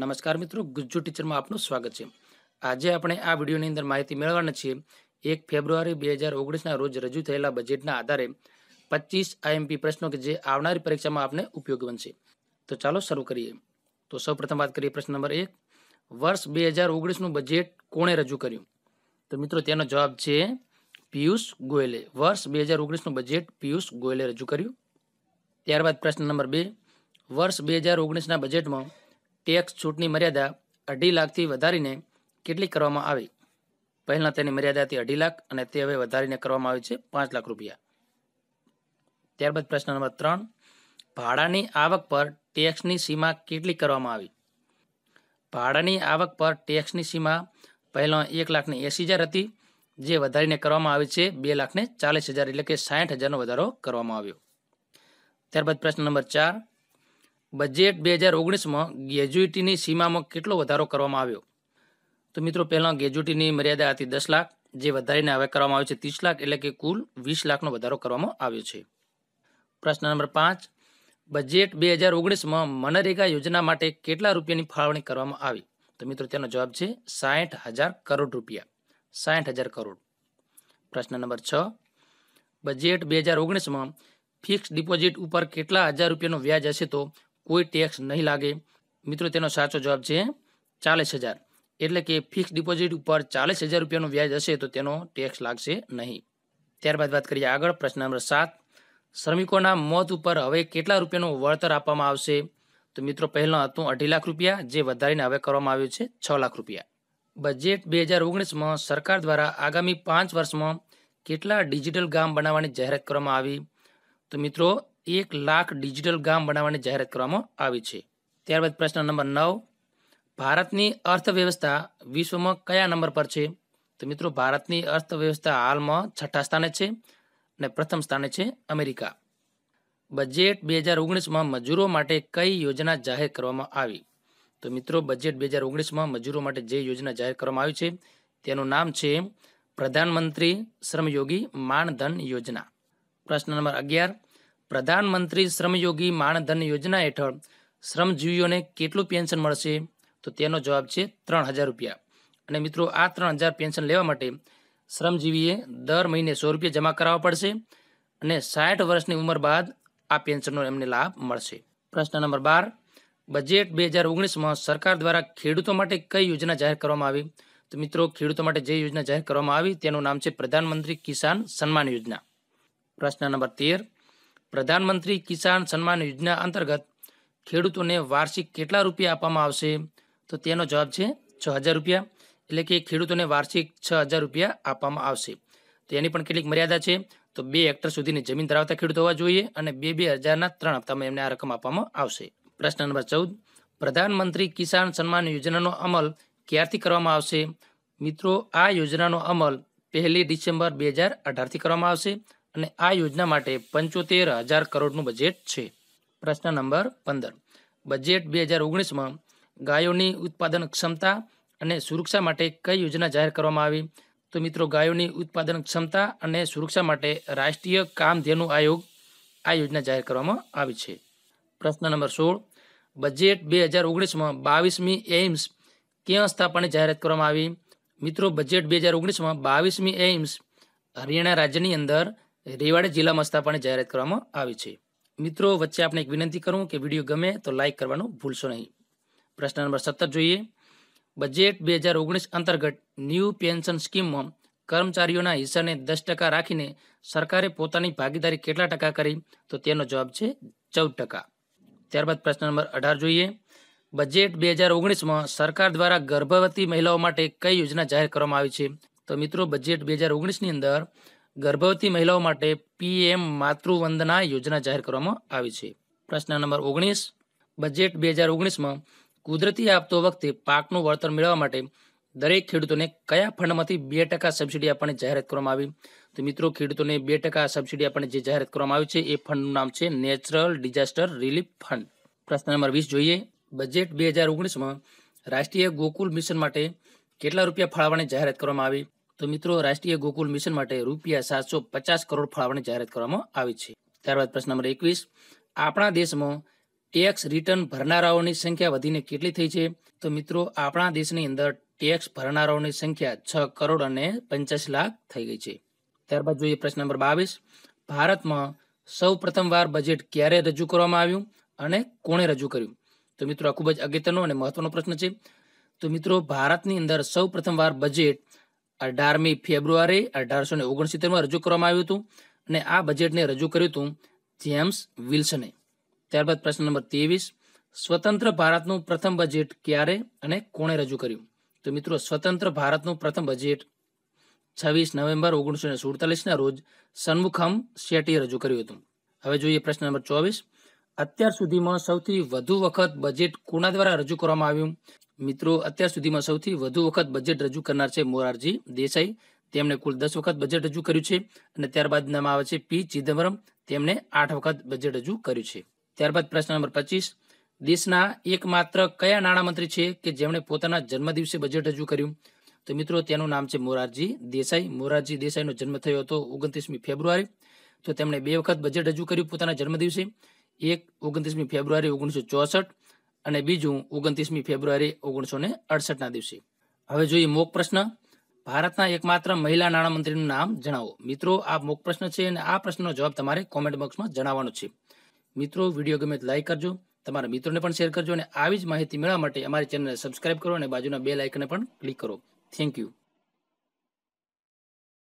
નમસ્કાર મિત્રો ગુજ્જુ ટીચરમાં આપનું સ્વાગત છે આજે આપણે આ વિડીયોની અંદર માહિતી મેળવવાના છીએ એક ફેબ્રુઆરી બે હજાર ઓગણીસના રોજ રજૂ થયેલા બજેટના આધારે પચીસ આઈએમપી પ્રશ્નો કે જે આવનારી પરીક્ષામાં આપને ઉપયોગી બનશે તો ચાલો શરૂ કરીએ તો સૌ પ્રથમ વાત કરીએ પ્રશ્ન નંબર એક વર્ષ બે હજાર ઓગણીસનું બજેટ કોણે રજૂ કર્યું તો મિત્રો તેનો જવાબ છે પિયુષ ગોયલે વર્ષ બે હજાર ઓગણીસનું બજેટ પિયુષ ગોયલે રજૂ કર્યું ત્યારબાદ પ્રશ્ન નંબર બે વર્ષ બે હજાર ઓગણીસના બજેટમાં ટેક્સ છૂટની મર્યાદા અઢી લાખથી વધારીને કેટલી કરવામાં આવી પહેલાં તેની મર્યાદાથી અઢી લાખ અને તે હવે વધારીને કરવામાં આવી છે પાંચ લાખ રૂપિયા ત્યારબાદ પ્રશ્ન નંબર ત્રણ ભાડાની આવક પર ટેક્સની સીમા કેટલી કરવામાં આવી ભાડાની આવક પર ટેક્સની સીમા પહેલાં એક લાખની એંસી હજાર હતી જે વધારીને કરવામાં આવી છે બે લાખને ચાલીસ હજાર એટલે કે સાઠ હજારનો વધારો કરવામાં આવ્યો ત્યારબાદ પ્રશ્ન નંબર ચાર બજેટ બે હજાર ઓગણીસમાં ગ્રેજ્યુટીની સીમામાં કેટલો વધારો કરવામાં આવ્યો તો મિત્રો પહેલાં ગ્રેજ્યુટીની મર્યાદા હતી દસ લાખ જે વધારીને હવે કરવામાં આવ્યો છે ત્રીસ લાખ એટલે કે કુલ વીસ લાખનો વધારો કરવામાં આવ્યો છે પ્રશ્ન નંબર પાંચ બજેટ બે હજાર ઓગણીસમાં મનરેગા યોજના માટે કેટલા રૂપિયાની ફાળવણી કરવામાં આવી તો મિત્રો તેનો જવાબ છે સાહીઠ હજાર કરોડ રૂપિયા સાહીઠ હજાર કરોડ પ્રશ્ન નંબર છ બજેટ બે હજાર ઓગણીસમાં ફિક્સ ડિપોઝિટ ઉપર કેટલા હજાર રૂપિયાનો વ્યાજ હશે તો કોઈ ટેક્સ નહીં લાગે મિત્રો તેનો સાચો જવાબ છે ચાલીસ હજાર એટલે કે ફિક્સ ડિપોઝિટ ઉપર ચાલીસ હજાર રૂપિયાનું વ્યાજ હશે તો તેનો ટેક્સ લાગશે નહીં ત્યારબાદ વાત કરીએ આગળ પ્રશ્ન નંબર સાત શ્રમિકોના મોત ઉપર હવે કેટલા રૂપિયાનું વળતર આપવામાં આવશે તો મિત્રો પહેલાં હતું અઢી લાખ રૂપિયા જે વધારીને હવે કરવામાં આવ્યું છે છ લાખ રૂપિયા બજેટ બે હજાર ઓગણીસમાં સરકાર દ્વારા આગામી પાંચ વર્ષમાં કેટલા ડિજિટલ ગામ બનાવવાની જાહેરાત કરવામાં આવી તો મિત્રો એક લાખ ડિજિટલ ગામ બનાવવાની જાહેરાત કરવામાં આવી છે ત્યારબાદ પ્રશ્ન નંબર નવ ભારતની અર્થવ્યવસ્થા વિશ્વમાં કયા નંબર પર છે તો મિત્રો ભારતની અર્થવ્યવસ્થા હાલમાં છઠ્ઠા સ્થાને છે અને પ્રથમ સ્થાને છે અમેરિકા બજેટ બે હજાર ઓગણીસમાં મજૂરો માટે કઈ યોજના જાહેર કરવામાં આવી તો મિત્રો બજેટ બે હજાર ઓગણીસમાં મજૂરો માટે જે યોજના જાહેર કરવામાં આવી છે તેનું નામ છે પ્રધાનમંત્રી શ્રમયોગી માનધન યોજના પ્રશ્ન નંબર અગિયાર પ્રધાનમંત્રી શ્રમયોગી માનધન યોજના હેઠળ શ્રમજીવીઓને કેટલું પેન્શન મળશે તો તેનો જવાબ છે ત્રણ હજાર રૂપિયા અને મિત્રો આ ત્રણ હજાર પેન્શન લેવા માટે શ્રમજીવીએ દર મહિને સો રૂપિયા જમા કરાવવા પડશે અને સાઠ વર્ષની ઉંમર બાદ આ પેન્શનનો એમને લાભ મળશે પ્રશ્ન નંબર બાર બજેટ બે હજાર ઓગણીસમાં સરકાર દ્વારા ખેડૂતો માટે કઈ યોજના જાહેર કરવામાં આવી તો મિત્રો ખેડૂતો માટે જે યોજના જાહેર કરવામાં આવી તેનું નામ છે પ્રધાનમંત્રી કિસાન સન્માન યોજના પ્રશ્ન નંબર તેર પ્રધાનમંત્રી કિસાન સન્માન યોજના અંતર્ગત ખેડૂતોને વાર્ષિક કેટલા રૂપિયા આપવામાં આવશે તો તેનો જવાબ છે છ હજાર રૂપિયા એટલે કે ખેડૂતોને વાર્ષિક છ હજાર રૂપિયા આપવામાં આવશે તેની પણ કેટલીક મર્યાદા છે તો બે હેક્ટર સુધીની જમીન ધરાવતા ખેડૂત હોવા જોઈએ અને બે બે હજારના ત્રણ હપ્તામાં એમને આ રકમ આપવામાં આવશે પ્રશ્ન નંબર ચૌદ પ્રધાનમંત્રી કિસાન સન્માન યોજનાનો અમલ ક્યારથી કરવામાં આવશે મિત્રો આ યોજનાનો અમલ પહેલી ડિસેમ્બર બે હજાર અઢારથી કરવામાં આવશે અને આ યોજના માટે પંચોતેર હજાર કરોડનું બજેટ છે પ્રશ્ન નંબર પંદર બજેટ બે હજાર ઓગણીસમાં ગાયોની ઉત્પાદન ક્ષમતા અને સુરક્ષા માટે કઈ યોજના જાહેર કરવામાં આવી તો મિત્રો ગાયોની ઉત્પાદન ક્ષમતા અને સુરક્ષા માટે રાષ્ટ્રીય કામધેનુ આયોગ આ યોજના જાહેર કરવામાં આવી છે પ્રશ્ન નંબર સોળ બજેટ બે હજાર ઓગણીસમાં બાવીસમી એઇમ્સ ક્યાં સ્થાપવાની જાહેરાત કરવામાં આવી મિત્રો બજેટ બે હજાર ઓગણીસમાં બાવીસમી એઇમ્સ હરિયાણા રાજ્યની અંદર રેવાડા જિલ્લા મસ્તાપાની જાહેરાત કરવામાં આવી છે મિત્રો વચ્ચે આપણે એક વિનંતી કરું કે વિડીયો ગમે તો લાઇક કરવાનું ભૂલશો નહીં પ્રશ્ન નંબર સત્તર જોઈએ બજેટ બે હજાર ઓગણીસ અંતર્ગત ન્યૂ પેન્શન સ્કીમમાં કર્મચારીઓના હિસ્સાને દસ ટકા રાખીને સરકારે પોતાની ભાગીદારી કેટલા ટકા કરી તો તેનો જવાબ છે ચૌદ ટકા ત્યારબાદ પ્રશ્ન નંબર અઢાર જોઈએ બજેટ બે હજાર ઓગણીસમાં સરકાર દ્વારા ગર્ભવતી મહિલાઓ માટે કઈ યોજના જાહેર કરવામાં આવી છે તો મિત્રો બજેટ બે હજાર ઓગણીસની અંદર ગર્ભવતી મહિલાઓ માટે પીએમ માતૃવંદના યોજના જાહેર કરવામાં આવી છે પ્રશ્ન નંબર ઓગણીસ બજેટ બે હજાર ઓગણીસમાં કુદરતી આપતો વખતે પાકનું વળતર મેળવવા માટે દરેક ખેડૂતોને કયા ફંડમાંથી બે ટકા સબસિડી આપવાની જાહેરાત કરવામાં આવી તો મિત્રો ખેડૂતોને બે ટકા સબસિડી આપવાની જે જાહેરાત કરવામાં આવી છે એ ફંડનું નામ છે નેચરલ ડિઝાસ્ટર રિલીફ ફંડ પ્રશ્ન નંબર વીસ જોઈએ બજેટ બે હજાર ઓગણીસમાં રાષ્ટ્રીય ગોકુલ મિશન માટે કેટલા રૂપિયા ફાળવવાની જાહેરાત કરવામાં આવી તો મિત્રો રાષ્ટ્રીય ગોકુલ મિશન માટે રૂપિયા સાતસો પચાસ કરોડ ફાળવણી જાહેરાત કરવામાં આવી છે ત્યારબાદ પ્રશ્ન નંબર એકવીસ આપણા દેશમાં ટેક્સ રિટર્ન ભરનારાઓની સંખ્યા વધીને કેટલી થઈ છે તો મિત્રો આપણા દેશની અંદર ટેક્સ ભરનારાઓની સંખ્યા છ કરોડ અને પંચ્યાસી લાખ થઈ ગઈ છે ત્યારબાદ જોઈએ પ્રશ્ન નંબર બાવીસ ભારતમાં સૌ પ્રથમવાર બજેટ ક્યારે રજૂ કરવામાં આવ્યું અને કોણે રજૂ કર્યું તો મિત્રો આ ખૂબ જ અગત્યનો અને મહત્વનો પ્રશ્ન છે તો મિત્રો ભારતની અંદર સૌ પ્રથમવાર બજેટ અઢારમી ફેબ્રુઆરી અઢારસો ને ઓગણસિત્તેરમાં રજૂ કરવામાં આવ્યું હતું અને આ બજેટને રજૂ કર્યું હતું જેમ્સ વિલ્સને ત્યારબાદ પ્રશ્ન નંબર ત્રેવીસ સ્વતંત્ર ભારતનું પ્રથમ બજેટ ક્યારે અને કોણે રજૂ કર્યું તો મિત્રો સ્વતંત્ર ભારતનું પ્રથમ બજેટ છવ્વીસ નવેમ્બર ઓગણીસો સુડતાલીસના રોજ સન્મુખમ શેટ્ટીએ રજૂ કર્યું હતું હવે જોઈએ પ્રશ્ન નંબર ચોવીસ અત્યાર સુધીમાં સૌથી વધુ વખત બજેટ કોના દ્વારા રજૂ કરવામાં આવ્યું મિત્રો અત્યાર સુધીમાં સૌથી વધુ વખત બજેટ રજૂ કરનાર છે મોરારજી દેસાઈ તેમણે કુલ દસ વખત બજેટ રજૂ કર્યું છે અને ત્યારબાદ નામ આવે છે પી ચિદમ્બરમ તેમણે આઠ વખત બજેટ રજૂ કર્યું છે ત્યારબાદ પ્રશ્ન નંબર પચીસ દેશના એકમાત્ર કયા નાણામંત્રી છે કે જેમણે પોતાના જન્મદિવસે બજેટ રજૂ કર્યું તો મિત્રો તેનું નામ છે મોરારજી દેસાઈ મોરારજી દેસાઈનો જન્મ થયો હતો ઓગણત્રીસમી ફેબ્રુઆરી તો તેમણે બે વખત બજેટ રજૂ કર્યું પોતાના જન્મદિવસે એક ઓગણત્રીસમી ફેબ્રુઆરી ઓગણીસો ચોસઠ અને બીજું ઓગણત્રીસમી ફેબ્રુઆરી ઓગણીસો ને અડસઠના દિવસે હવે જોઈએ મોક પ્રશ્ન ભારતના એકમાત્ર મહિલા નાણામંત્રીનું નામ જણાવો મિત્રો આ મોક પ્રશ્ન છે અને આ પ્રશ્નનો જવાબ તમારે કોમેન્ટ બોક્સમાં જણાવવાનો છે મિત્રો વિડીયો ગમે તો લાઈક કરજો તમારા મિત્રોને પણ શેર કરજો અને આવી જ માહિતી મેળવવા માટે અમારી ચેનલને સબસ્ક્રાઇબ કરો અને બાજુના બે લાઇકને પણ ક્લિક કરો થેન્ક યુ